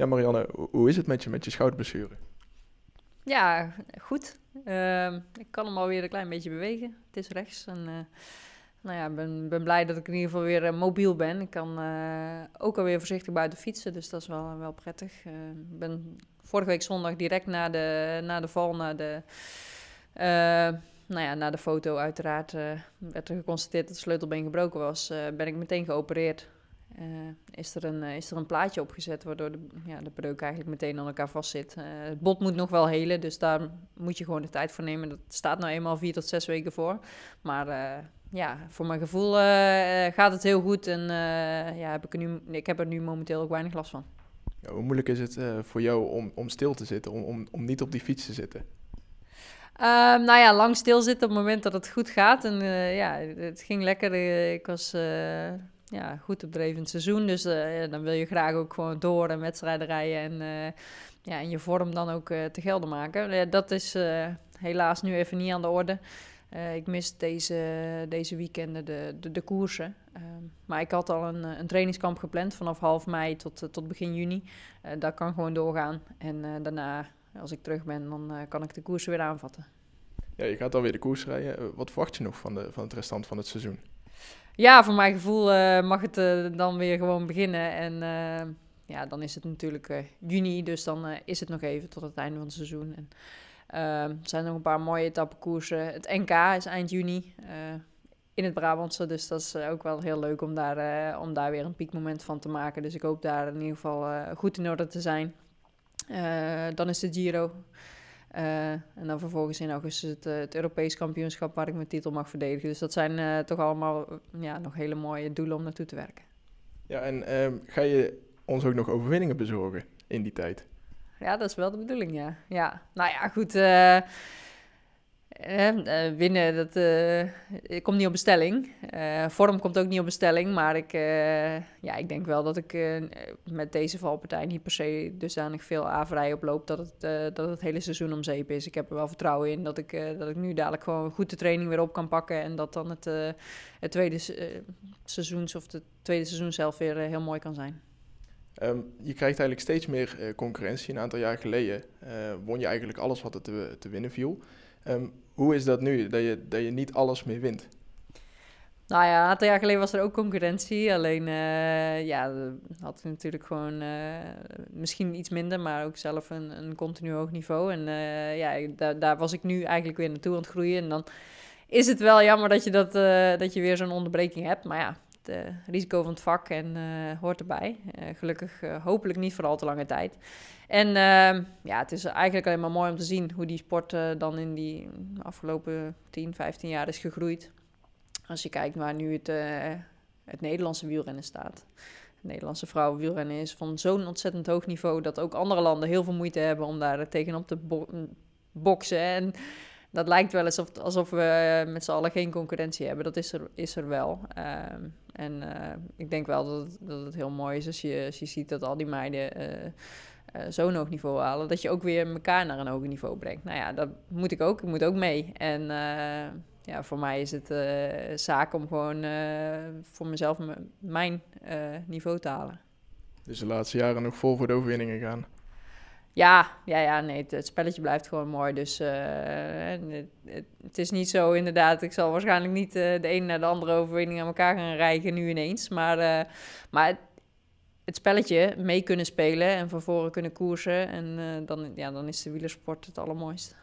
Ja, Marianne, hoe is het met je, met je schouderblessure? Ja, goed. Ehm, ik kan hem alweer een klein beetje bewegen. Het is rechts. En, eh, nou ja, ik ben, ben blij dat ik in ieder geval weer eh, mobiel ben. Ik kan eh, ook alweer voorzichtig buiten fietsen, dus dat is wel, wel prettig. Ehm, ik ben vorige week zondag direct na de, na de val, na de, nou ja, na de foto uiteraard, werd er geconstateerd dat de sleutelbeen gebroken was. ben ik meteen geopereerd. Eh, is, er een, eh, is er een plaatje opgezet waardoor de, ja, de breuk eigenlijk meteen aan elkaar vastzit. zit. Eh, het bot moet nog wel helen, dus daar moet je gewoon de tijd voor nemen. Dat staat nou eenmaal vier tot zes weken voor. Maar ja, voor mijn gevoel gaat het heel goed en ja, heb ik, nu, ik heb er nu momenteel ook weinig last van. Ja, hoe moeilijk is het voor jou om, om stil te zitten, om, om, niet op die fiets te zitten? Um, nou ja, lang stilzitten op het moment dat het goed gaat. En ja, het ging lekker. ik was ja, goed op dreven seizoen. Dus eh, dan wil je graag ook gewoon door en wedstrijden rijden en, uh, ja, en je vorm dan ook eh, te gelden maken. dat is helaas nu even niet aan de orde. ik mis deze, deze weekenden de, de, de koersen. Ehm, maar ik had al een, een trainingskamp gepland vanaf half mei tot, tot begin juni. dat kan gewoon doorgaan. En daarna, als ik terug ben, dan kan ik de koersen weer aanvatten. Ja, je gaat alweer weer de koers rijden. Wat verwacht je nog van, de, van het restant van het seizoen? ja, voor mijn gevoel eh, mag het eh, dan weer gewoon beginnen. En eh, ja, dan is het natuurlijk juni, dus dan is het nog even tot het einde van het seizoen. En, er zijn nog een paar mooie etappekoersen. Het NK is eind juni in het Brabantse, dus dat is ook wel heel leuk om daar, om daar weer een piekmoment van te maken. Dus ik hoop daar in ieder geval goed in orde te zijn. dan is de Giro eh, en dan vervolgens in augustus het, eh, het, Europees kampioenschap waar ik mijn titel mag verdedigen. Dus dat zijn eh, toch allemaal ja, nog hele mooie doelen om naartoe te werken. Ja, en ehm, ga je ons ook nog overwinningen bezorgen in die tijd? Ja, dat is wel de bedoeling, ja. ja. Nou ja, goed. Eh, winnen, dat eh, komt niet op bestelling. Eh, vorm komt ook niet op bestelling. Maar ik, ja, ik denk wel dat ik met deze valpartij niet per se dusdanig veel averij oploop. Dat het, dat het hele seizoen om zeep is. Ik heb er wel vertrouwen in dat ik, dat ik nu dadelijk gewoon goed de training weer op kan pakken. En dat dan het, het tweede seizoens of het tweede seizoen zelf weer heel mooi kan zijn. Ehm, je krijgt eigenlijk steeds meer eh, concurrentie. Een aantal jaar geleden eh, won je eigenlijk alles wat er te, te winnen viel. Ehm, hoe is dat nu, dat je, dat je niet alles meer wint? Nou ja, een aantal jaar geleden was er ook concurrentie. Alleen, uh, ja, had natuurlijk gewoon misschien iets minder, maar ook zelf een, een continu hoog niveau. En ja, daar, daar was ik nu eigenlijk weer naartoe aan het groeien. En dan is het wel jammer dat je, dat, dat je weer zo'n onderbreking hebt. Maar ja, eh, risico van het vak en eh, hoort erbij. Eh, gelukkig, hopelijk niet voor al te lange tijd. En ehm, ja, het is eigenlijk alleen maar mooi om te zien hoe die sport dan in die afgelopen 10, 15 jaar is gegroeid. Als je kijkt waar nu het, het Nederlandse wielrennen staat. Nederlandse vrouwenwielrennen is van zo'n ontzettend hoog niveau dat ook andere landen heel veel moeite hebben om daar tegenop te boksen. En dat lijkt wel alsof, alsof we met z'n allen geen concurrentie hebben. Dat is er, is er wel. Ehm, en eh, ik denk wel dat het, dat het heel mooi is als je, als je ziet dat al die meiden eh, eh, zo'n hoog niveau halen, dat je ook weer elkaar naar een hoger niveau brengt. Nou ja, dat moet ik ook. Ik moet ook mee. En ja, voor mij is het zaak om gewoon voor mezelf mijn niveau te halen. Dus de laatste jaren nog vol voor de overwinningen gaan. Ja, ja, ja, nee, het, spelletje blijft gewoon mooi. Dus eh, het, het, is niet zo inderdaad. Ik zal waarschijnlijk niet eh, de ene naar de andere overwinning aan elkaar gaan rijgen nu ineens. Maar, eh, maar het, spelletje mee kunnen spelen en van voren kunnen koersen. En dan, ja, dan is de wielersport het allermooiste.